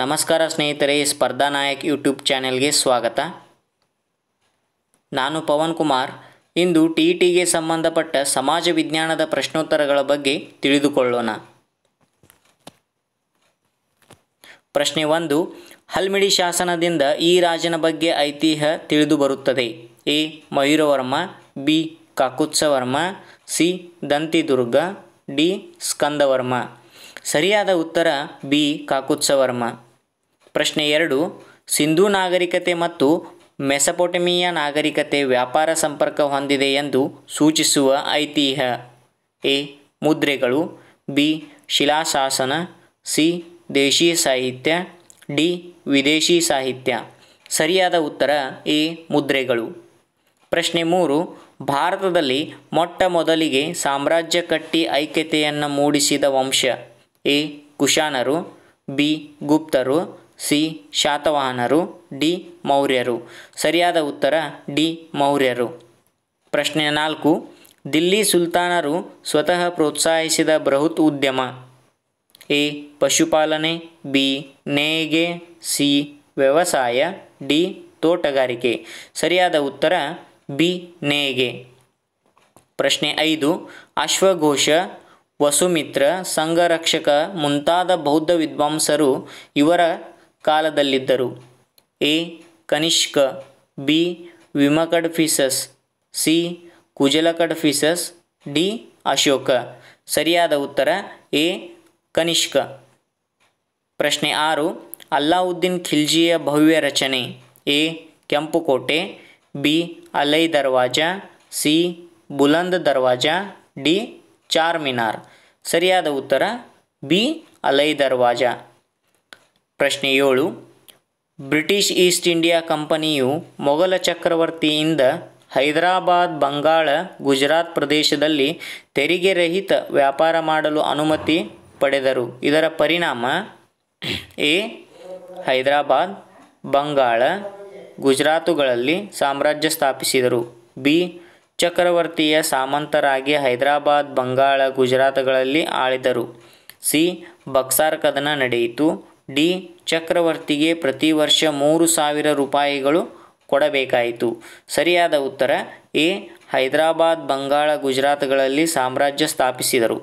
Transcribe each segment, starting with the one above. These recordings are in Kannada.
ನಮಸ್ಕಾರ ಸ್ನೇಹಿತರೆ ಸ್ಪರ್ಧಾ ನಾಯಕ್ ಯೂಟ್ಯೂಬ್ ಚಾನೆಲ್ಗೆ ಸ್ವಾಗತ ನಾನು ಪವನ್ ಕುಮಾರ್ ಇಂದು ಟಿ ಟಿಗೆ ಸಂಬಂಧಪಟ್ಟ ಸಮಾಜ ವಿಜ್ಞಾನದ ಪ್ರಶ್ನೋತ್ತರಗಳ ಬಗ್ಗೆ ತಿಳಿದುಕೊಳ್ಳೋಣ ಪ್ರಶ್ನೆ ಒಂದು ಹಲ್ಮಿಡಿ ಶಾಸನದಿಂದ ಈ ರಾಜನ ಬಗ್ಗೆ ಐತಿಹ್ಯ ತಿಳಿದುಬರುತ್ತದೆ A Mayuravarma B Kakusthavarma C Dantidurga D Skandavarma ಸರಿಯಾದ ಉತ್ತರ ಬಿ ಕಾಕುತ್ಸವರ್ಮ ಪ್ರಶ್ನೆ ಎರಡು ಸಿಂಧೂ ನಾಗರಿಕತೆ ಮತ್ತು ಮೆಸಪೊಟಮಿಯ ನಾಗರಿಕತೆ ವ್ಯಾಪಾರ ಸಂಪರ್ಕ ಹೊಂದಿದೆ ಎಂದು ಸೂಚಿಸುವ ಐತಿಹ್ಯ ಎ ಮುದ್ರೆಗಳು ಬಿ ಶಿಲಾಶಾಸನ ಸಿ ದೇಶಿ ಸಾಹಿತ್ಯ ಡಿ ವಿದೇಶಿ ಸಾಹಿತ್ಯ ಸರಿಯಾದ ಉತ್ತರ ಎ ಮುದ್ರೆಗಳು ಪ್ರಶ್ನೆ ಮೂರು ಭಾರತದಲ್ಲಿ ಮೊಟ್ಟ ಮೊದಲಿಗೆ ಸಾಮ್ರಾಜ್ಯ ಕಟ್ಟಿ ಐಕ್ಯತೆಯನ್ನು ಮೂಡಿಸಿದ ವಂಶ ಎ ಕುಶಾನರು ಬಿ ಗುಪ್ತರು ಸಿ ಶಾತವಾಹನರು ಡಿ ಮೌರ್ಯರು ಸರಿಯಾದ ಉತ್ತರ ಡಿ ಮೌರ್ಯರು ಪ್ರಶ್ನೆ ನಾಲ್ಕು ದಿಲ್ಲಿ ಸುಲ್ತಾನರು ಸ್ವತಃ ಪ್ರೋತ್ಸಾಹಿಸಿದ ಬೃಹತ್ ಉದ್ಯಮ ಎ ಪಶುಪಾಲನೆ ಬಿ ನೇಯ್ಗೆ ಸಿ ವ್ಯವಸಾಯ ಡಿ ತೋಟಗಾರಿಕೆ ಸರಿಯಾದ ಉತ್ತರ ಬಿ ನೇಯ್ಗೆ ಪ್ರಶ್ನೆ ಐದು ಅಶ್ವಘೋಷ ವಸುಮಿತ್ರ ಸಂಘರಕ್ಷಕ ಮುಂತಾದ ಬೌದ್ಧ ವಿದ್ವಾಂಸರು ಇವರ ಕಾಲದಲ್ಲಿದ್ದರು A Kanishka B Vima Kadphises C Kujula Kadphises D Ashoka ಸರಿಯಾದ ಉತ್ತರ ಎ ಕನಿಷ್ಕ ಪ್ರಶ್ನೆ ಆರು ಅಲ್ಲಾವುದ್ದೀನ್ ಖಿಲ್ಜಿಯ ಭವ್ಯ ರಚನೆ ಎ ಕೆಂಪುಕೋಟೆ B Alai Darwaza C Buland Darwaza D Charminar ಸರಿಯಾದ ಉತ್ತರ ಬಿ ಅಲೈ ದರ್ವಾಜ ಪ್ರಶ್ನೆ ಏಳು ಬ್ರಿಟಿಷ್ ಈಸ್ಟ್ ಇಂಡಿಯಾ ಕಂಪನಿಯು ಮೊಘಲ ಚಕ್ರವರ್ತಿಯಿಂದ ಹೈದರಾಬಾದ್ ಬಂಗಾಳ ಗುಜರಾತ್ ಪ್ರದೇಶದಲ್ಲಿ ತೆರಿಗೆ ರಹಿತ ವ್ಯಾಪಾರ ಮಾಡಲು ಅನುಮತಿ ಪಡೆದರು ಇದರ ಪರಿಣಾಮ ಎ ಹೈದರಾಬಾದ್ ಬಂಗಾಳ ಗುಜರಾತುಗಳಲ್ಲಿ ಸಾಮ್ರಾಜ್ಯ ಸ್ಥಾಪಿಸಿದರು ಬಿ ಚಕ್ರವರ್ತಿಯ ಸಾಮಂತರಾಗಿ ಹೈದರಾಬಾದ್ ಬಂಗಾಳ ಗುಜರಾತ್ಗಳಲ್ಲಿ ಆಳಿದರು ಸಿ ಬಕ್ಸಾರ್ ಕದನ ನಡೆಯಿತು ಡಿ ಚಕ್ರವರ್ತಿಗೆ ಪ್ರತಿ ವರ್ಷ ಮೂರು ಸಾವಿರ ರೂಪಾಯಿಗಳು ಕೊಡಬೇಕಾಯಿತು ಸರಿಯಾದ ಉತ್ತರ ಎ ಹೈದರಾಬಾದ್ ಬಂಗಾಳ ಗುಜರಾತ್ಗಳಲ್ಲಿ ಸಾಮ್ರಾಜ್ಯ ಸ್ಥಾಪಿಸಿದರು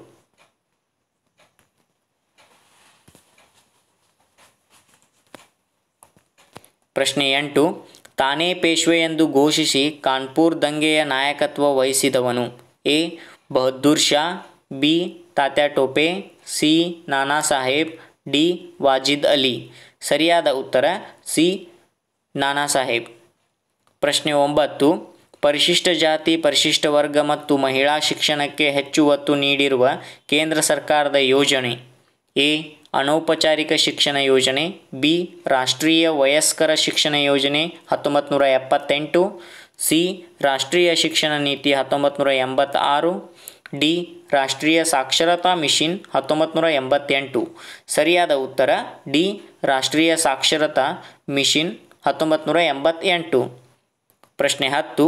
ಪ್ರಶ್ನೆ ಎಂಟು ತಾನೇ ಪೇಶ್ವೆ ಎಂದು ಘೋಷಿಸಿ ಕಾನ್ಪುರ್ ದಂಗೆಯ ನಾಯಕತ್ವ ವಹಿಸಿದವನು A Bahadur Shah B Tatya Tope C Nana Saheb D ವಾಜಿದ್ Ali ಸರಿಯಾದ ಉತ್ತರ ಸಿ ನಾನಾ ಸಾಹೇಬ್ ಪ್ರಶ್ನೆ ಒಂಬತ್ತು ಪರಿಶಿಷ್ಟ ಜಾತಿ ಪರಿಶಿಷ್ಟ ವರ್ಗ ಮತ್ತು ಮಹಿಳಾ ಶಿಕ್ಷಣಕ್ಕೆ ಹೆಚ್ಚು ಒತ್ತು ನೀಡಿರುವ ಕೇಂದ್ರ ಸರ್ಕಾರದ ಯೋಜನೆ ಎ ಅನೌಪಚಾರಿಕ ಶಿಕ್ಷಣ ಯೋಜನೆ ಬಿ ರಾಷ್ಟ್ರೀಯ ವಯಸ್ಕರ ಶಿಕ್ಷಣ ಯೋಜನೆ ಹತ್ತೊಂಬತ್ತು ನೂರ ಎಪ್ಪತ್ತೆಂಟು ಸಿ ರಾಷ್ಟ್ರೀಯ ಶಿಕ್ಷಣ ನೀತಿ ಹತ್ತೊಂಬತ್ತು ನೂರ ಎಂಬತ್ತಾರು ಡಿ ರಾಷ್ಟ್ರೀಯ ಸಾಕ್ಷರತಾ ಮಿಷಿನ್ ಹತ್ತೊಂಬತ್ತು ನೂರ ಎಂಬತ್ತೆಂಟು ಸರಿಯಾದ ಉತ್ತರ ಡಿ ರಾಷ್ಟ್ರೀಯ ಸಾಕ್ಷರತಾ ಮಿಷಿನ್ ಹತ್ತೊಂಬತ್ತು ನೂರ ಎಂಬತ್ತೆಂಟು ಪ್ರಶ್ನೆ ಹತ್ತು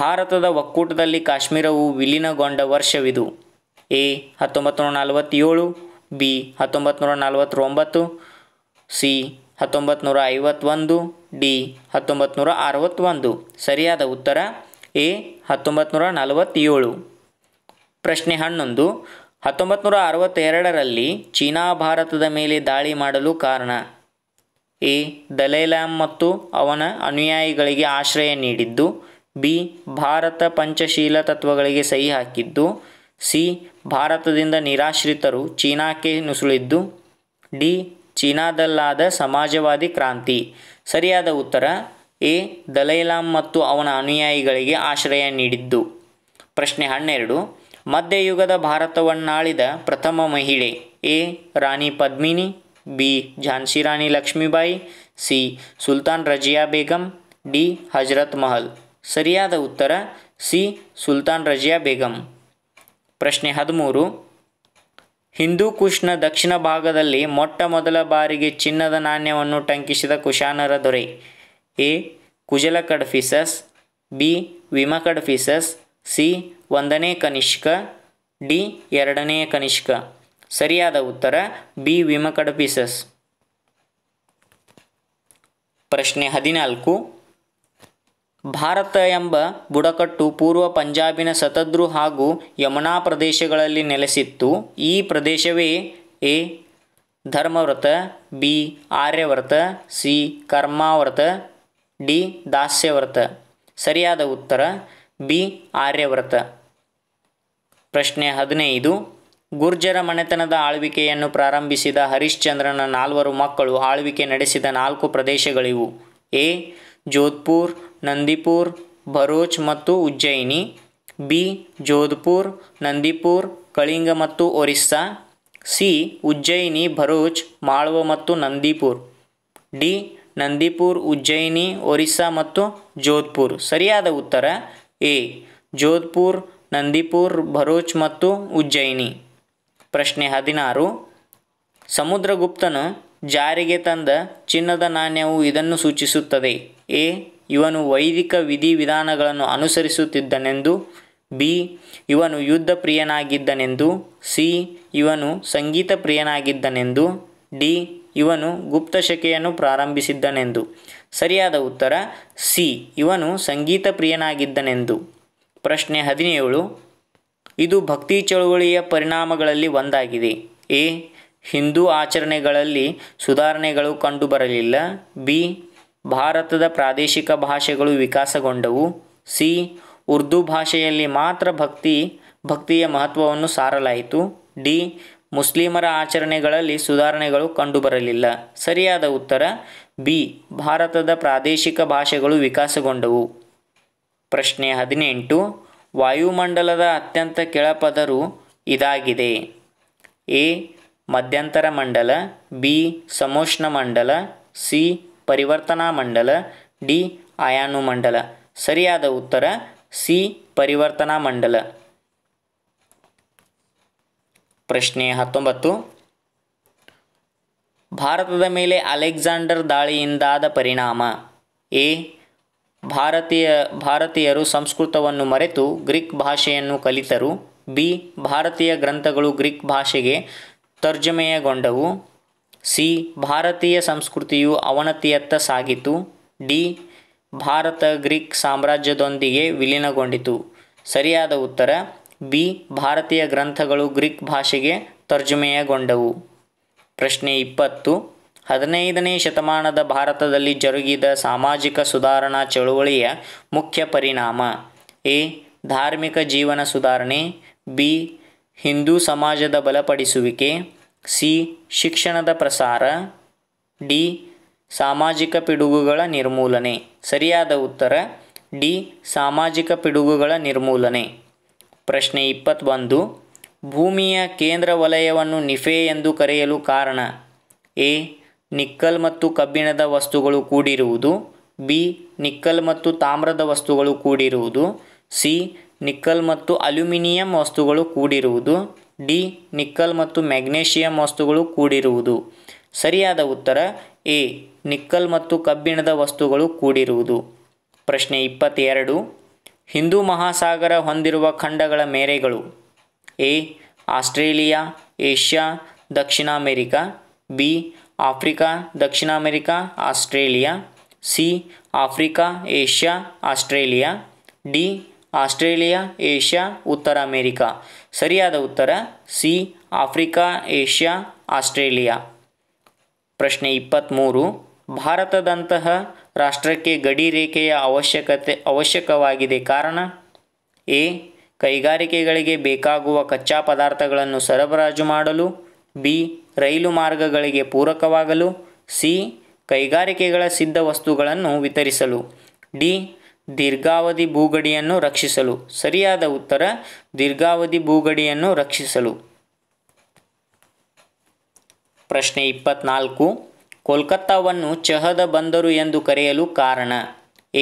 ಭಾರತದ ಒಕ್ಕೂಟದಲ್ಲಿ ಕಾಶ್ಮೀರವು ವಿಲೀನಗೊಂಡ ವರ್ಷವಿದು ಎ ಹತ್ತೊಂಬತ್ತು ನೂರ ನಲವತ್ತೇಳು ಬಿ ಹತ್ತೊಂಬತ್ತು ನೂರ ನಲವತ್ತೊಂಬತ್ತು ಸಿ ಹತ್ತೊಂಬತ್ತು ನೂರ ಐವತ್ತೊಂದು ಡಿ ಹತ್ತೊಂಬತ್ತು ನೂರ ಅರವತ್ತೊಂದು ಸರಿಯಾದ ಉತ್ತರ ಎ ಹತ್ತೊಂಬತ್ತು ನೂರ ನಲವತ್ತೇಳು ಪ್ರಶ್ನೆ ಹನ್ನೊಂದು ಹತ್ತೊಂಬತ್ತು ನೂರ ಅರವತ್ತೆರಡರಲ್ಲಿ ಚೀನಾ ಭಾರತದ ಮೇಲೆ ದಾಳಿ ಮಾಡಲು ಕಾರಣ ಎ ದಲೈಲಾಮ್ ಮತ್ತು ಅವನ ಅನುಯಾಯಿಗಳಿಗೆ ಆಶ್ರಯ ನೀಡಿದ್ದು ಬಿ ಭಾರತ ಪಂಚಶೀಲ ತತ್ವಗಳಿಗೆ ಸಹಿ ಹಾಕಿದ್ದು ಸಿ ಭಾರತದಿಂದ ನಿರಾಶ್ರಿತರು ಚೀನಾಕ್ಕೆ ನುಸುಳಿದ್ದು ಡಿ ಚೀನಾದಲ್ಲಾದ ಸಮಾಜವಾದಿ ಕ್ರಾಂತಿ ಸರಿಯಾದ ಉತ್ತರ ಎ ದಲೈಲಾಮ್ ಮತ್ತು ಅವನ ಅನುಯಾಯಿಗಳಿಗೆ ಆಶ್ರಯ ನೀಡಿದ್ದು ಪ್ರಶ್ನೆ ಹನ್ನೆರಡು ಮಧ್ಯಯುಗದ ಭಾರತವನ್ನಾಳಿದ ಪ್ರಥಮ ಮಹಿಳೆ A Rani Padmini B Jhansi Rani Lakshmibai C Sultan Razia Begum D Hazrat Mahal ಸರಿಯಾದ ಉತ್ತರ ಸಿ ಸುಲ್ತಾನ್ ರಜಿಯಾ ಬೇಗಂ ಪ್ರಶ್ನೆ ಹದಿಮೂರು ಹಿಂದೂ ಕುಶ್ನ ದಕ್ಷಿಣ ಭಾಗದಲ್ಲಿ ಮೊಟ್ಟ ಮೊದಲ ಬಾರಿಗೆ ಚಿನ್ನದ ನಾಣ್ಯವನ್ನು ಟಂಕಿಸಿದ ಕುಶಾನರ ದೊರೆ A Kujula Kadphises B Vima Kadphises C ಒಂದನೇ ಕನಿಷ್ಕ ಡಿ ಎರಡನೇ ಕನಿಷ್ಕ ಸರಿಯಾದ ಉತ್ತರ ಬಿ ವಿಮಕಡ್ಫಿಸಸ್ ಪ್ರಶ್ನೆ ಹದಿನಾಲ್ಕು ಭಾರತ ಎಂಬ ಬುಡಕಟ್ಟು ಪೂರ್ವ ಪಂಜಾಬಿನ ಸತದ್ರು ಹಾಗೂ ಯಮುನಾ ಪ್ರದೇಶಗಳಲ್ಲಿ ನೆಲೆಸಿತ್ತು ಈ ಪ್ರದೇಶವೇ A Dharmavrata B Aryavarta C Karmavrata D Dasyavrata ಸರಿಯಾದ ಉತ್ತರ ಬಿ ಆರ್ಯವ್ರತ ಪ್ರಶ್ನೆ ಹದಿನೈದು ಗುರ್ಜರ ಮನೆತನದ ಆಳ್ವಿಕೆಯನ್ನು ಪ್ರಾರಂಭಿಸಿದ ಹರಿಶ್ಚಂದ್ರನ ನಾಲ್ವರು ಮಕ್ಕಳು ಆಳ್ವಿಕೆ ನಡೆಸಿದ ನಾಲ್ಕು ಪ್ರದೇಶಗಳಿವು ಎ ಜೋಧ್ಪುರ್ ನಂದಿಪುರ್ ಭರೂಚ್ ಮತ್ತು ಉಜ್ಜಯಿನಿ ಬಿ ಜೋಧ್ಪುರ್ ನಂದಿಪುರ್ ಕಳಿಂಗ ಮತ್ತು ಒರಿಸ್ಸಾ ಸಿ ಉಜ್ಜಯಿನಿ ಭರೂಚ್ ಮಾಳ್ವ ಮತ್ತು ನಂದಿಪುರ್ ಡಿ ನಂದಿಪುರ್ ಉಜ್ಜಯಿನಿ ಒರಿಸ್ಸಾ ಮತ್ತು ಜೋಧ್ಪುರ್ ಸರಿಯಾದ ಉತ್ತರ ಎ ಜೋಧ್ಪುರ್ ನಂದಿಪುರ್ ಭರೋಚ್ ಮತ್ತು ಉಜ್ಜಯಿನಿ ಪ್ರಶ್ನೆ ಹದಿನಾರು ಸಮುದ್ರಗುಪ್ತನು ಜಾರಿಗೆ ತಂದ ಚಿನ್ನದ ನಾಣ್ಯವು ಇದನ್ನು ಸೂಚಿಸುತ್ತದೆ ಎ ಇವನು ವೈದಿಕ ವಿಧಿವಿಧಾನಗಳನ್ನು ಅನುಸರಿಸುತ್ತಿದ್ದನೆಂದು ಬಿ ಇವನು ಯುದ್ಧ ಪ್ರಿಯನಾಗಿದ್ದನೆಂದು ಸಿ ಇವನು ಸಂಗೀತ ಪ್ರಿಯನಾಗಿದ್ದನೆಂದು ಡಿ ಇವನು ಗುಪ್ತಶಕೆಯನ್ನು ಪ್ರಾರಂಭಿಸಿದ್ದನೆಂದು ಸರಿಯಾದ ಉತ್ತರ ಸಿ ಇವನು ಸಂಗೀತ ಪ್ರಿಯನಾಗಿದ್ದನೆಂದು ಪ್ರಶ್ನೆ ಹದಿನೇಳು ಇದು ಭಕ್ತಿ ಚಳುವಳಿಯ ಪರಿಣಾಮಗಳಲ್ಲಿ ಒಂದಾಗಿದೆ ಎ ಹಿಂದೂ ಆಚರಣೆಗಳಲ್ಲಿ ಸುಧಾರಣೆಗಳು ಕಂಡುಬರಲಿಲ್ಲ ಬಿ ಭಾರತದ ಪ್ರಾದೇಶಿಕ ಭಾಷೆಗಳು ವಿಕಾಸಗೊಂಡವು ಸಿ ಉರ್ದು ಭಾಷೆಯಲ್ಲಿ ಮಾತ್ರ ಭಕ್ತಿ ಭಕ್ತಿಯ ಮಹತ್ವವನ್ನು ಸಾರಲಾಯಿತು ಡಿ ಮುಸ್ಲಿಮರ ಆಚರಣೆಗಳಲ್ಲಿ ಸುಧಾರಣೆಗಳು ಕಂಡುಬರಲಿಲ್ಲ ಸರಿಯಾದ ಉತ್ತರ ಬಿ ಭಾರತದ ಪ್ರಾದೇಶಿಕ ಭಾಷೆಗಳು ವಿಕಾಸಗೊಂಡವು ಪ್ರಶ್ನೆ ಹದಿನೆಂಟು ವಾಯುಮಂಡಲದ ಅತ್ಯಂತ ಕೆಳಪದರು ಇದಾಗಿದೆ ಎ ಮಧ್ಯಂತರ ಮಂಡಲ ಬಿ ಸಮೋಷ್ಣ ಮಂಡಲ ಸಿ ಪರಿವರ್ತನಾ ಮಂಡಲ ಡಿ ಅಯಾನು ಮಂಡಲ ಸರಿಯಾದ ಉತ್ತರ ಸಿ ಪರಿವರ್ತನಾ ಮಂಡಲ ಪ್ರಶ್ನೆ ಹತ್ತೊಂಬತ್ತು ಭಾರತದ ಮೇಲೆ ಅಲೆಕ್ಸಾಂಡರ್ ದಾಳಿಯಿಂದಾದ ಪರಿಣಾಮ ಎ ಭಾರತೀಯ ಭಾರತೀಯರು ಸಂಸ್ಕೃತವನ್ನು ಮರೆತು ಗ್ರೀಕ್ ಭಾಷೆಯನ್ನು ಕಲಿತರು ಬಿ ಭಾರತೀಯ ಗ್ರಂಥಗಳು ಗ್ರೀಕ್ ಭಾಷೆಗೆ ತರ್ಜಮೆಯಗೊಂಡವು ಸಿ ಭಾರತೀಯ ಸಂಸ್ಕೃತಿಯು ಅವನತಿಯತ್ತ ಸಾಗಿತು ಡಿ ಭಾರತ ಗ್ರೀಕ್ ಸಾಮ್ರಾಜ್ಯದೊಂದಿಗೆ ವಿಲೀನಗೊಂಡಿತು ಸರಿಯಾದ ಉತ್ತರ ಬಿ ಭಾರತೀಯ ಗ್ರಂಥಗಳು ಗ್ರೀಕ್ ಭಾಷೆಗೆ ತರ್ಜುಮೆಯಗೊಂಡವು ಪ್ರಶ್ನೆ ಇಪ್ಪತ್ತು ಹದಿನೈದನೇ ಶತಮಾನದ ಭಾರತದಲ್ಲಿ ಜರುಗಿದ ಸಾಮಾಜಿಕ ಸುಧಾರಣಾ ಚಳುವಳಿಯ ಮುಖ್ಯ ಪರಿಣಾಮ ಎ ಧಾರ್ಮಿಕ ಜೀವನ ಸುಧಾರಣೆ ಬಿ ಹಿಂದೂ ಸಮಾಜದ ಬಲಪಡಿಸುವಿಕೆ ಸಿ ಶಿಕ್ಷಣದ ಪ್ರಸಾರ ಡಿ ಸಾಮಾಜಿಕ ಪಿಡುಗುಗಳ ನಿರ್ಮೂಲನೆ ಸರಿಯಾದ ಉತ್ತರ ಡಿ ಸಾಮಾಜಿಕ ಪಿಡುಗುಗಳ ನಿರ್ಮೂಲನೆ ಪ್ರಶ್ನೆ ಇಪ್ಪತ್ತೊಂದು ಭೂಮಿಯ ಕೇಂದ್ರ ವಲಯವನ್ನು ನಿಫೆ ಎಂದು ಕರೆಯಲು ಕಾರಣ ಎ ನಿಕ್ಕಲ್ ಮತ್ತು ಕಬ್ಬಿಣದ ವಸ್ತುಗಳು ಕೂಡಿರುವುದು ಬಿ ನಿಕ್ಕಲ್ ಮತ್ತು ತಾಮ್ರದ ವಸ್ತುಗಳು ಕೂಡಿರುವುದು ಸಿ ನಿಕ್ಕಲ್ ಮತ್ತು ಅಲ್ಯೂಮಿನಿಯಂ ವಸ್ತುಗಳು ಕೂಡಿರುವುದು ಡಿ ನಿಕ್ಕಲ್ ಮತ್ತು ಮ್ಯಾಗ್ನೇಷಿಯಂ ವಸ್ತುಗಳು ಕೂಡಿರುವುದು ಸರಿಯಾದ ಉತ್ತರ ಎ ನಿಕ್ಕಲ್ ಮತ್ತು ಕಬ್ಬಿಣದ ವಸ್ತುಗಳು ಕೂಡಿರುವುದು ಪ್ರಶ್ನೆ ಇಪ್ಪತ್ತೆರಡು ಹಿಂದೂ ಮಹಾಸಾಗರ ಹೊಂದಿರುವ ಖಂಡಗಳ ಮೇರೆಗಳು ಎ ಆಸ್ಟ್ರೇಲಿಯಾ ಏಷ್ಯಾ ದಕ್ಷಿಣ ಅಮೆರಿಕಾ ಬಿ ಆಫ್ರಿಕಾ ದಕ್ಷಿಣ America Australia C Africa Asia Australia D Australia Asia ಉತ್ತರ ಅಮೇರಿಕಾ ಸರಿಯಾದ ಉತ್ತರ ಸಿ ಆಫ್ರಿಕಾ ಏಷ್ಯಾ ಆಸ್ಟ್ರೇಲಿಯಾ ಪ್ರಶ್ನೆ ಇಪ್ಪತ್ತ್ಮೂರು ಭಾರತದಂತಹ ರಾಷ್ಟ್ರಕ್ಕೆ ಗಡಿ ರೇಖೆಯ ಅವಶ್ಯಕತೆ ಅವಶ್ಯಕವಾಗಿದೆ ಕಾರಣ ಎ ಕೈಗಾರಿಕೆಗಳಿಗೆ ಬೇಕಾಗುವ ಕಚ್ಚಾ ಪದಾರ್ಥಗಳನ್ನು ಸರಬರಾಜು ಮಾಡಲು ಬಿ ರೈಲು ಮಾರ್ಗಗಳಿಗೆ ಪೂರಕವಾಗಲು ಸಿ ಕೈಗಾರಿಕೆಗಳ ಸಿದ್ಧ ವಸ್ತುಗಳನ್ನು ವಿತರಿಸಲು ಡಿ ದೀರ್ಘಾವಧಿ ಭೂಗಡಿಯನ್ನು ರಕ್ಷಿಸಲು ಸರಿಯಾದ ಉತ್ತರ ದೀರ್ಘಾವಧಿ ಭೂಗಡಿಯನ್ನು ರಕ್ಷಿಸಲು ಪ್ರಶ್ನೆ ಇಪ್ಪತ್ನಾಲ್ಕು ಕೋಲ್ಕತ್ತಾವನ್ನು ಚಹದ ಬಂದರು ಎಂದು ಕರೆಯಲು ಕಾರಣ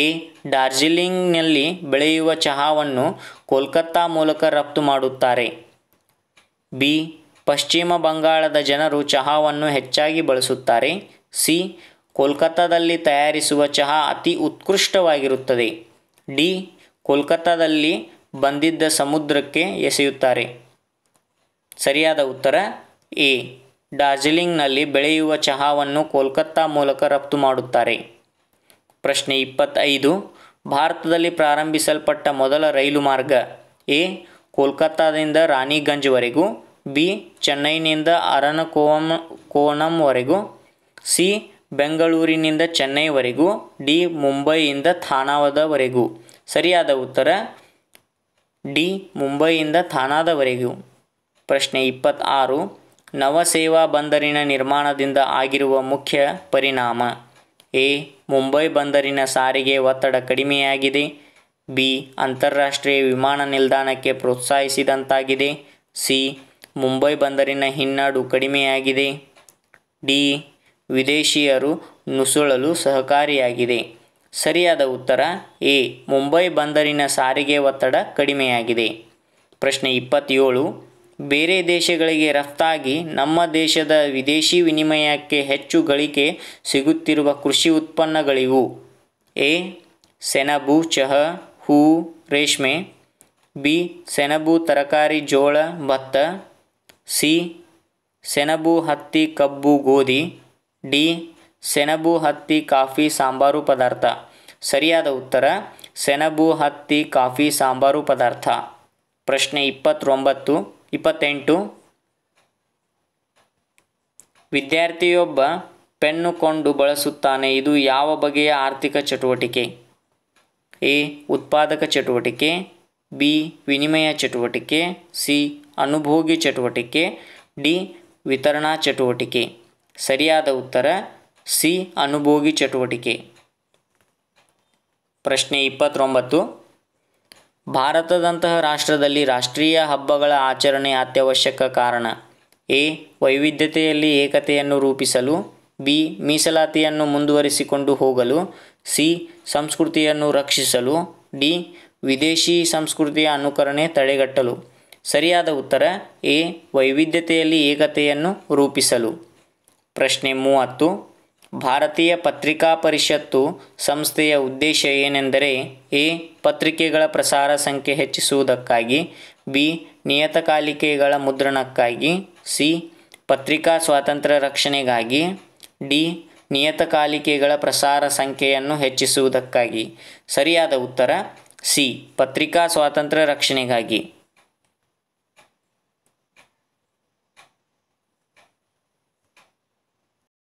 ಎ ಡಾರ್ಜಿಲಿಂಗ್ನಲ್ಲಿ ಬೆಳೆಯುವ ಚಹಾವನ್ನು ಕೋಲ್ಕತ್ತಾ ಮೂಲಕ ರಫ್ತು ಮಾಡುತ್ತಾರೆ ಬಿ ಪಶ್ಚಿಮ ಬಂಗಾಳದ ಜನರು ಚಹಾವನ್ನು ಹೆಚ್ಚಾಗಿ ಬಳಸುತ್ತಾರೆ ಸಿ ಕೋಲ್ಕತ್ತಾದಲ್ಲಿ ತಯಾರಿಸುವ ಚಹಾ ಅತಿ ಉತ್ಕೃಷ್ಟವಾಗಿರುತ್ತದೆ ಡಿ ಕೋಲ್ಕತ್ತಾದಲ್ಲಿ ಬಂದಿದ್ದ ಸಮುದ್ರಕ್ಕೆ ಎಸೆಯುತ್ತಾರೆ ಸರಿಯಾದ ಉತ್ತರ ಎ ಡಾರ್ಜಿಲಿಂಗ್ನಲ್ಲಿ ಬೆಳೆಯುವ ಚಹಾವನ್ನು ಕೋಲ್ಕತ್ತಾ ಮೂಲಕ ರಫ್ತು ಮಾಡುತ್ತಾರೆ ಪ್ರಶ್ನೆ ಇಪ್ಪತ್ತೈದು ಭಾರತದಲ್ಲಿ ಪ್ರಾರಂಭಿಸಲ್ಪಟ್ಟ ಮೊದಲ ರೈಲು ಮಾರ್ಗ ಎ ಕೋಲ್ಕತ್ತಾದಿಂದ ರಾಣಿಗಂಜ್ವರೆಗೂ ಬಿ ಚೆನ್ನೈನಿಂದ ಅರನಕೋಮ್ ಕೋಣಂವರೆಗೂ ಸಿ ಬೆಂಗಳೂರಿನಿಂದ ಚೆನ್ನೈವರೆಗೂ ಡಿ ಮುಂಬೈಯಿಂದ ಥಾನಾವದವರೆಗೂ ಸರಿಯಾದ ಉತ್ತರ ಡಿ ಮುಂಬೈಯಿಂದ ಥಾನಾದವರೆಗೂ ಪ್ರಶ್ನೆ ಇಪ್ಪತ್ತಾರು ನವಸೇವಾ ಬಂದರಿನ ನಿರ್ಮಾಣದಿಂದ ಆಗಿರುವ ಮುಖ್ಯ ಪರಿಣಾಮ ಎ ಮುಂಬೈ ಬಂದರಿನ ಸಾರಿಗೆ ಒತ್ತಡ ಕಡಿಮೆಯಾಗಿದೆ ಬಿ ಅಂತಾರಾಷ್ಟ್ರೀಯ ವಿಮಾನ ನಿಲ್ದಾಣಕ್ಕೆ ಪ್ರೋತ್ಸಾಹಿಸಿದಂತಾಗಿದೆ ಸಿ ಮುಂಬೈ ಬಂದರಿನ ಹಿನ್ನಡು ಕಡಿಮೆಯಾಗಿದೆ ಡಿ ವಿದೇಶಿಯರು ನುಸುಳಲು ಸಹಕಾರಿಯಾಗಿದೆ ಸರಿಯಾದ ಉತ್ತರ ಎ ಮುಂಬೈ ಬಂದರಿನ ಸಾರಿಗೆ ಒತ್ತಡ ಕಡಿಮೆಯಾಗಿದೆ ಪ್ರಶ್ನೆ ಇಪ್ಪತ್ತೇಳು ಬೇರೆ ದೇಶಗಳಿಗೆ ರಫ್ತಾಗಿ ನಮ್ಮ ದೇಶದ ವಿದೇಶಿ ವಿನಿಮಯಕ್ಕೆ ಹೆಚ್ಚು ಗಳಿಕೆ ಸಿಗುತ್ತಿರುವ ಕೃಷಿ ಉತ್ಪನ್ನಗಳಿವು ಎ ಸೆಣಬು ಚಹ ಹೂ ರೇಷ್ಮೆ ಬಿ ಸೆಣಬು ತರಕಾರಿ ಜೋಳ ಭತ್ತ ಸಿ ಸೆಣಬು ಹತ್ತಿ ಕಬ್ಬು ಗೋಧಿ ಡಿ ಸೆಣಬು ಹತ್ತಿ ಕಾಫಿ ಸಾಂಬಾರು ಪದಾರ್ಥ ಸರಿಯಾದ ಉತ್ತರ ಸೆಣಬು ಹತ್ತಿ ಕಾಫಿ ಸಾಂಬಾರು ಪದಾರ್ಥ ಪ್ರಶ್ನೆ ಇಪ್ಪತ್ತೊಂಬತ್ತು ಇಪ್ಪತ್ತೆಂಟು ವಿದ್ಯಾರ್ಥಿಯೊಬ್ಬ ಪೆನ್ನು ಕೊಂಡು ಬಳಸುತ್ತಾನೆ ಇದು ಯಾವ ಬಗೆಯ ಆರ್ಥಿಕ ಚಟುವಟಿಕೆ ಎ ಉತ್ಪಾದಕ ಚಟುವಟಿಕೆ ಬಿ ವಿನಿಮಯ ಚಟುವಟಿಕೆ ಸಿ ಅನುಭೋಗಿ ಚಟುವಟಿಕೆ ಡಿ ವಿತರಣಾ ಚಟುವಟಿಕೆ ಸರಿಯಾದ ಉತ್ತರ ಸಿ ಅನುಭೋಗಿ ಚಟುವಟಿಕೆ ಪ್ರಶ್ನೆ ಇಪ್ಪತ್ತೊಂಬತ್ತು ಭಾರತದಂತಹ ರಾಷ್ಟ್ರದಲ್ಲಿ ರಾಷ್ಟ್ರೀಯ ಹಬ್ಬಗಳ ಆಚರಣೆ ಅತ್ಯವಶ್ಯಕ ಕಾರಣ ಎ ವೈವಿಧ್ಯತೆಯಲ್ಲಿ ಏಕತೆಯನ್ನು ರೂಪಿಸಲು ಬಿ ಮೀಸಲಾತಿಯನ್ನು ಮುಂದುವರಿಸಿಕೊಂಡು ಹೋಗಲು ಸಿ ಸಂಸ್ಕೃತಿಯನ್ನು ರಕ್ಷಿಸಲು ಡಿ ವಿದೇಶಿ ಸಂಸ್ಕೃತಿಯ ಅನುಕರಣೆ ತಡೆಗಟ್ಟಲು ಸರಿಯಾದ ಉತ್ತರ ಎ ವೈವಿಧ್ಯತೆಯಲ್ಲಿ ಏಕತೆಯನ್ನು ರೂಪಿಸಲು ಪ್ರಶ್ನೆ ಮೂವತ್ತು ಭಾರತೀಯ ಪತ್ರಿಕಾ ಪರಿಷತ್ತು ಸಂಸ್ಥೆಯ ಉದ್ದೇಶ ಏನೆಂದರೆ ಎ ಪತ್ರಿಕೆಗಳ ಪ್ರಸಾರ ಸಂಖ್ಯೆ ಹೆಚ್ಚಿಸುವುದಕ್ಕಾಗಿ ಬಿ ನಿಯತಕಾಲಿಕೆಗಳ ಮುದ್ರಣಕ್ಕಾಗಿ ಸಿ ಪತ್ರಿಕಾ ಸ್ವಾತಂತ್ರ್ಯ ರಕ್ಷಣೆಗಾಗಿ ಡಿ ನಿಯತಕಾಲಿಕೆಗಳ ಪ್ರಸಾರ ಸಂಖ್ಯೆಯನ್ನು ಹೆಚ್ಚಿಸುವುದಕ್ಕಾಗಿ ಸರಿಯಾದ ಉತ್ತರ ಸಿ ಪತ್ರಿಕಾ ಸ್ವಾತಂತ್ರ್ಯ ರಕ್ಷಣೆಗಾಗಿ